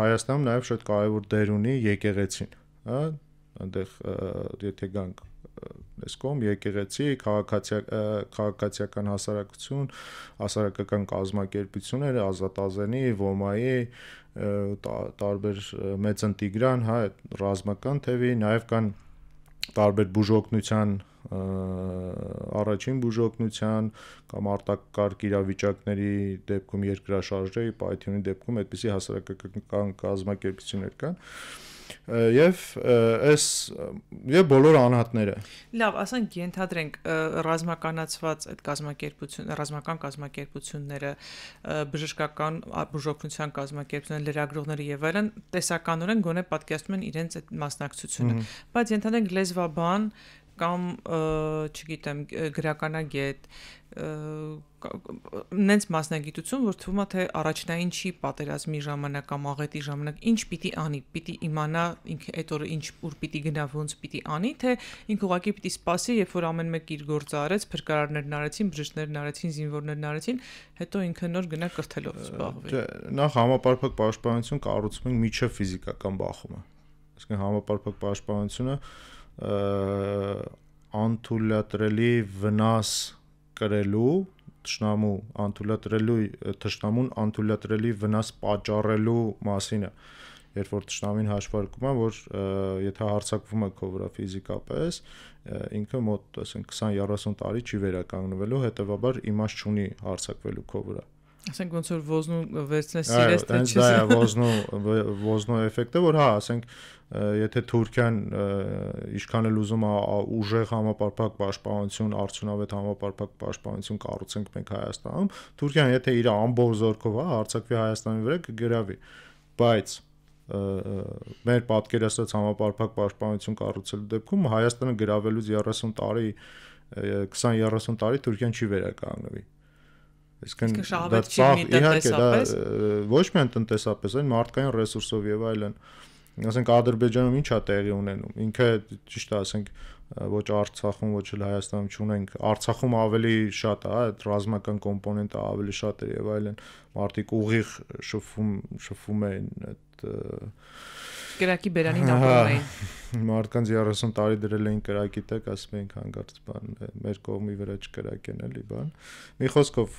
Հայաստանում նաև շատ կարևոր դեր ունի եկեղեցին, հա, այնտեղ եթե գանք այս կողմ եկեղեցի, քաղաքացիական հասարակություն, հասարակական կազմակերպությունները, ազատազենի, ոմայի, տարբեր մեծ ինտիգրան, հա, ռազմական թևի, նաև կան տարբեր բուժօգնության առաջին բուժօգնության կամ արտակարգ իրավիճակների դեպքում երկրաշարժերի, Python-ի դեպքում այդպիսի հասարակական կազմակերպություններ կան և այս եւ բոլոր անհատները։ Լավ, ասենք ենթադրենք ռազմականացված այդ կազմակերպություն, ռազմական կազմակերպությունները, բժշկական բուժօգնության կազմակերպությունները, լրագրողները եւ այլն տեսականորեն գոնե պատկերացնում են իրենց այդ մասնակցությունը։ Բայց ենթադրենք լեզվաբան կամ չգիտեմ գրականագետ նենց մասնագիտություն, որ թվում է թե առաջնային չի պատերազմի ժամանակ կամ աղետի ժամանակ ինչ պիտի անի, պիտի իմանա ինքը այդ օրը ինչ ուր պիտի գնա, ոնց պիտի անի, թե ինքը ուղակի պիտի սпасի, երբ որ ամեն մեկ իր գործը արեց, փրկարարներն արեցին, բժիշկներն արեցին, զինվորներն արեցին, հետո ինքը նոր գնա կրթելով զբաղվի։ Դե նախ համապարփակ պաշտպանություն կառուցում ենք միջև ֆիզիկական բախումը։ Այսինքն համապարփակ պաշտպանությունը անթույլատրելի վնաս կրելու ճշնամու անթույլատրելու ճշնամուն անթույլատրելի վնաս պատճառելու մասին է երբ որ ճշնամին հաշվարկում են որ եթե հարցակվում է քո վրա ֆիզիկապես ինքը մոտ ասենք 20-30 տարի չի վերականգնվելու հետեւաբար իմաստ չունի հարցակվելու քո վրա ասենք ոնց որ ոզնու վերցնես իրես թե չես։ Դա է ոզնու ոզնու էֆեկտը, որ հա, ասենք եթե Թուրքիան ինչքան էլ ուզում է ուժեղ համապարփակ պաշտպանություն, արդյունավետ համապարփակ պաշտպանություն կառուցենք մենք Հայաստանում, Թուրքիան եթե իր ամբողջ զորքով հա հարցակվի Հայաստանի վրա կգրավի։ Բայց մեր պատկերացած համապարփակ պաշտպանություն կառուցելու դեպքում Հայաստանը գրավելուց 30 տարի 20-30 տարի Թուրքիան չի վերականգնվի Այսինքն դա ծավ իհարկե դա ոչ միայն տնտեսապես, այլ մարդկային ռեսուրսով եւ այլն։ Ասենք Ադրբեջանում ինչա տեղի ունենում։ Ինքը ճիշտ է, ասենք ոչ Արցախում, ոչ էլ Հայաստանում չունենք։ Արցախում ավելի շատ է, հա, այդ ռազմական կոմպոնենտը ավելի շատ է եւ այլն։ Մարդիկ ուղիղ շփվում շփվում են այդ Կրակի բերանին ապրում էին։ Մարդկանց 30 տարի դրել էին կրակի տակ, ասում էին հանգարց բան, մեր կողմի վրա չկրակ են էլի բան։ Մի խոսքով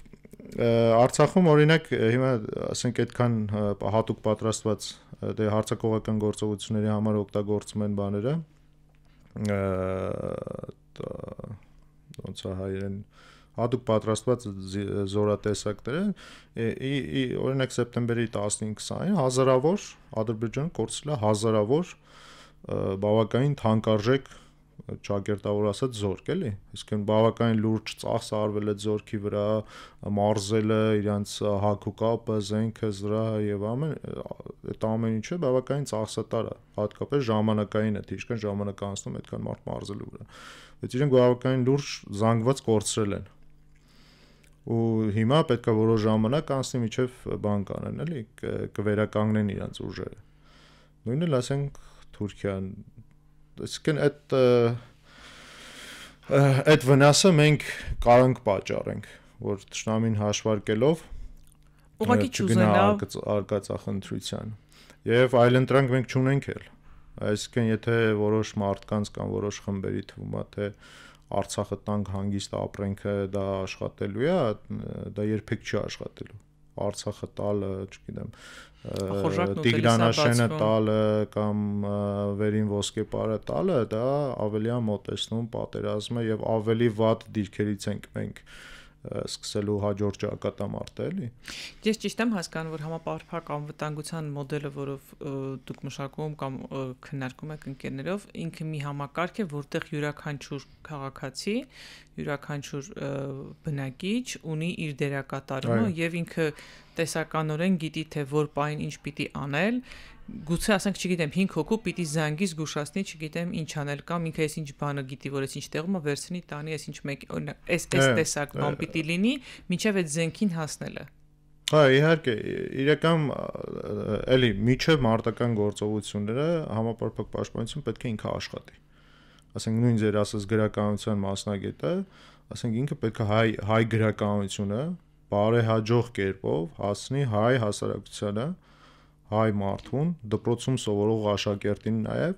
Արցախում օրինակ հիմա ասենք այդքան հատուկ պատրաստված դե հարցակողական գործողությունների համար օգտագործում են բաները ոնց է հայերեն հատուկ պատրաստված զորատեսակները օրինակ սեպտեմբերի 15-20-ին հազարավոր Ադրբեջանը կորցրել է հազարավոր բավականին թանկարժեք ճակերտավոր ասած զորք էլի իսկն բավականին լուրջ ծախս արվել է զորքի վրա մարզելը իրանց հակուկապը զենքը զրա եւ ամեն այդ ամեն ինչը բավականին ծախսատար է հատկապես ժամանակային է ինչքան ժամանակ անցնում այդքան մարդ մարզելու վրա բայց իրենք բավականին լուրջ զանգված կորցրել են ու հիմա պետքա որոշ ժամանակ անցնի միջև բան կանեն, էլի կվերականգնեն իրենց ուժերը։ Նույնը ասենք Թուրքիան, այսինքն այդ այդ վնասը մենք կարող պատճառենք, որ ճշնամին հաշվարկելով ուղղակի չուզենա արկածախնդրության։ Եվ այլ ընտրանք մենք չունենք էլ։ Այսինքն եթե որոշ մարդկանց կամ որոշ խմբերի թվում է թե Արցախը տանք հանգիստ ապրենքը դա աշխատելու է, դա երբեք չի աշխատելու։ Արցախը տալը, չգիտեմ, Տիգրանաշենը տալը կամ վերին ոսկե պարը տալը, դա ավելի է մոտեցնում պատերազմը եւ ավելի վատ դիրքերից ենք մենք։ մենք սկսելու հաջորդ ճակատամարտը էլի։ Ես ճիշտ եմ հասկանում, որ համապարփակ անվտանգության մոդելը, որով դուք մշակում կամ քննարկում եք ընկերներով, ինքը մի համակարգ է, որտեղ յուրաքանչյուր քաղաքացի, յուրաքանչյուր բնակիչ ունի իր դերակատարումը եւ ինքը տեսականորեն գիտի թե որ բան ինչ պիտի անել գուցե ասենք չգիտեմ 5 հոգու պիտի զանգի զգուշացնի, չգիտեմ ինչ անել կամ ինքը էս ինչ բանը գիտի, որ էս ինչ տեղում է վերցնի, տանի, էս ինչ մեկ օրինակ էս էս տեսակ բան պիտի լինի, մինչև այդ զենքին հասնելը։ Հա, իհարկե, իրական էլի միջև մարտական գործողությունները համապարփակ պաշտպանություն պետք է ինքը աշխատի։ Ասենք նույն ձեր ասած գրականության մասնագետը, ասենք ինքը պետք է հայ հայ գրականությունը բարեհաջող կերպով հասնի հայ հասարակությանը, հայ մարդուն, դպրոցում սովորող աշակերտին նաև,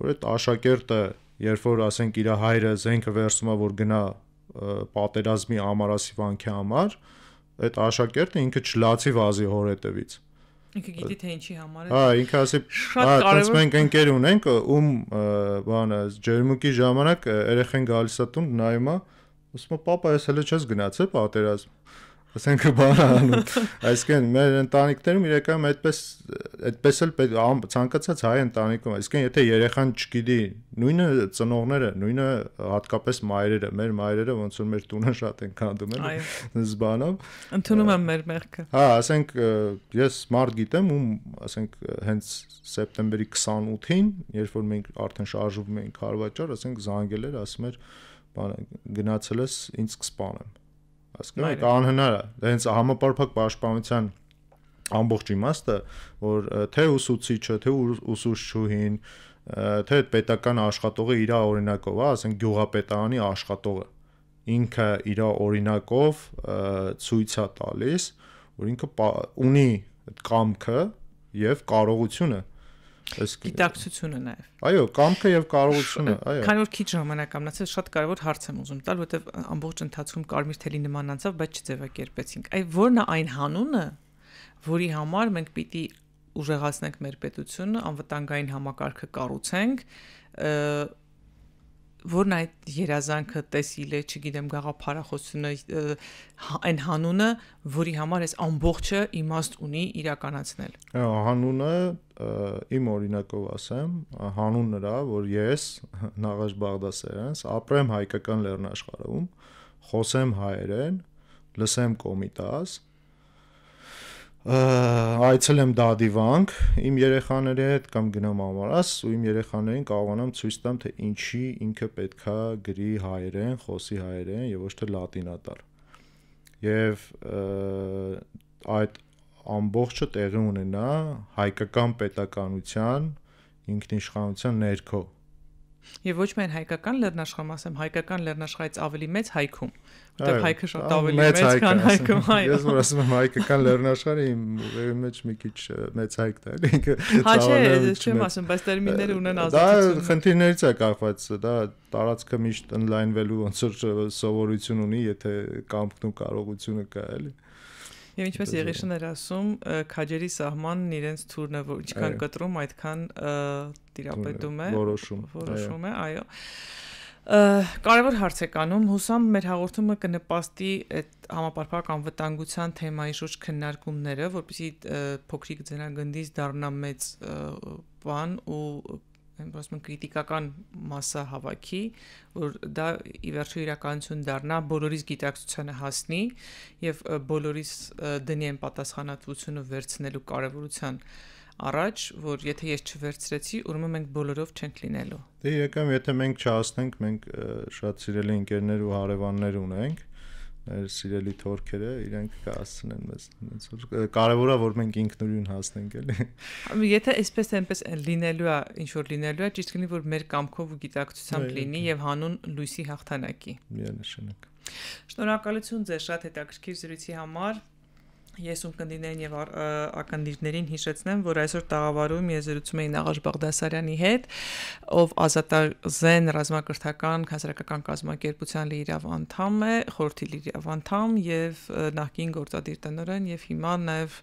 որ այդ աշակերտը, երբ որ ասենք իր հայրը զենքը վերցումա, որ գնա պատերազմի ամարասիվանքի համար, այդ աշակերտը ինքը չլացի վազի հորետևից։ Ինքը գիտի թե ինչի համար է։ Հա, դե։ ինքը ասի, հա, տենց մենք ընկեր ունենք, ում բանը ջերմուկի ժամանակ երեխեն գալիս է տուն, նայում է, ասում է, «Պապա, ես հենց չես գնացել պատերազմ» ասենք բան անում։ Այսինքն մեր ընտանիքներում իրականում այդպես այդպես էլ պետք ցանկացած հայ ընտանիքում, այսինքն եթե երեխան չգիտի, նույնը ծնողները, նույնը հատկապես մայրերը, մեր մայրերը ոնց որ մեր տունը շատ են քանդում են զբանով։ Ընդունում եմ մեր մեղքը։ Հա, ասենք ես մարդ գիտեմ ու ասենք հենց սեպտեմբերի 28-ին, երբ որ մենք արդեն շարժվում էինք հարվաճար, ասենք զանգել էր, ասում էր, բան գնացել ես, ինձ կսպանեմ հասկանում եք անհնար է հենց համապարփակ պաշտպանության ամբողջ իմաստը որ թե ուսուցիչը թե ուսուցչուհին թե պետական աշխատողը իր օրինակով է ասենք գյուղապետարանի աշխատողը ինքը իր օրինակով ցույց է տալիս որ ինքը ունի կամքը եւ կարողությունը Իսկ գիտակցությունը նաև։ Այո, կամքը եւ կարողությունը, այո։ Քանի որ քիչ ժամանակ ամնացել, շատ կարեւոր հարց եմ ուզում տալ, որտեվ ամբողջ ընթացքում կարմիր թելի նման անցավ, բայց չձևակերպեցինք։ Այ ո՞րն է այն հանունը, որի համար մենք պիտի ուժեղացնենք մեր պետությունը, անվտանգային համակարգը կառուցենք, որն այդ երազանքը տեսիլը, չգիտեմ, գաղափարախոսությունը հա, այն հանունը, որի համար այս ամբողջը իմաստ ունի իրականացնել։ Հանունը իմ օրինակով ասեմ, հանունն է, որ ես Նաղաշ Բաղդասարյանս ապրեմ հայկական լեռնաշխարհում, խոսեմ հայերեն, լսեմ կոմիտաս, այցելեմ դադիվանք իմ երեխաների հետ կամ գնամ ամարաս ու իմ երեխաներին կարողանամ ցույց տամ թե ինչի ինքը պետքա գրի հայերեն, խոսի հայերեն եւ ոչ թե լատինա տալ։ Եվ այդ ամբողջը տեղի ունենա հայկական պետականության ինքնիշխանության ներքո։ Եվ ոչ միայն հայկական լեռնաշխարհում, ասեմ հայկական լեռնաշխարհից ավելի մեծ հայքում, որտեղ հայքը շատ ավելի մեծ քան հայքում հայ։ Ես որ ասում եմ հայկական լեռնաշխարհը իմ ուղի մեջ մի քիչ մեծ հայք դա։ Ինքը Հա չէ, չեմ ասում, բայց տերմինները ունեն ազդեցություն։ Դա խնդիրներից է կախված, դա տարածքը միշտ ընդլայնվելու ոնց որ սովորություն ունի, եթե կամքն ու կարողությունը կա, էլի։ Հա Եվ ինչպես Եղիշն էր ասում, քաջերի սահմանն իրենց ցուրն է, որ ինչքան կտրում, այդքան տիրապետում է, որոշում, որոշում է, այո։ Կարևոր հարց է կանում, հուսամ մեր հաղորդումը կնպաստի այդ համապարփակ անվտանգության թեմայի շուրջ քննարկումները, որպեսզի փոքրիկ ձեռագնդից դառնա մեծ բան ու ասում են քրիտիկական մասը հավաքի, որ դա ի վերջո իրականություն դառնա, բոլորիս գիտակցությանը հասնի եւ բոլորիս դնի են պատասխանատվությունը վերցնելու կարեւորության առաջ, որ եթե ես չվերցրեցի, ուրեմն մենք բոլորով չենք լինելու։ Դե եկամ, եթե մենք չհասնենք, մենք շատ սիրելի ընկերներ ու հարևաններ ունենք, մեր սիրելի թորքերը իրենք կհասցնեն մեզ ոնց որ կարևորը որ մենք ինքնուրույն հասնենք էլի եթե այսպես այնպես լինելու է ինչ որ լինելու է ճիշտ կլինի որ մեր կամքով ու գիտակցությամբ լինի եւ հանուն լույսի հաղթանակի միանշանակ շնորհակալություն ձեզ շատ հետաքրքիր զրույցի համար Ես ունկնդիներին եւ ակնդիրներին հիշեցնեմ, որ այսօր տաղավարում ես զրուցում էի Նաղաշ Բաղդասարյանի հետ, ով ազատազեն ռազմակրթական հասարակական կազմակերպության լիիրավ անդամ է, խորհրդի լիիրավ անդամ եւ նախկին գործադիր տնօրեն եւ հիմա նաեւ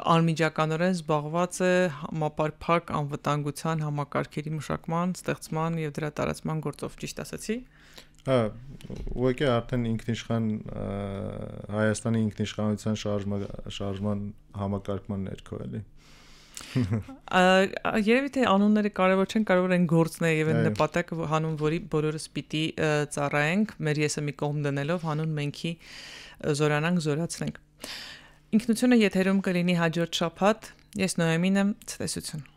անմիջականորեն զբաղված է համապարփակ անվտանգության համակարգերի մշակման, ստեղծման եւ դրա տարածման գործով, ճիշտ ասացի։ Հա, ուղղակի արդեն ինքնիշխան Հայաստանի ինքնիշխանության շարժման շարժման համակարգման ներքո էլի։ Երևի թե անունները կարևոր չեն, կարևոր են գործները եւ այն նպատակը, հանուն որի բոլորս պիտի ծառայենք, մեր եսը մի կողմ դնելով հանուն մենքի զորանանք, զորացնենք։ Ինքնությունը եթերում կլինի հաջորդ շաբաթ։ Ես Նոեմին եմ, ցտեսություն։